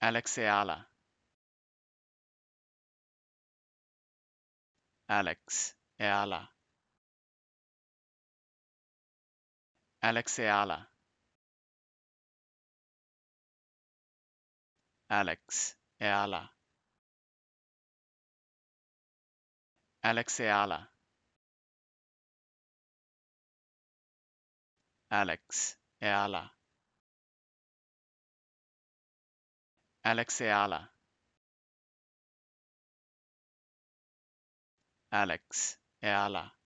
Alexeyala. Alex, Eala. Alexeyala. Alex, Eala. Alexeyala. Alex, Eala. Alexeyala Alex Eala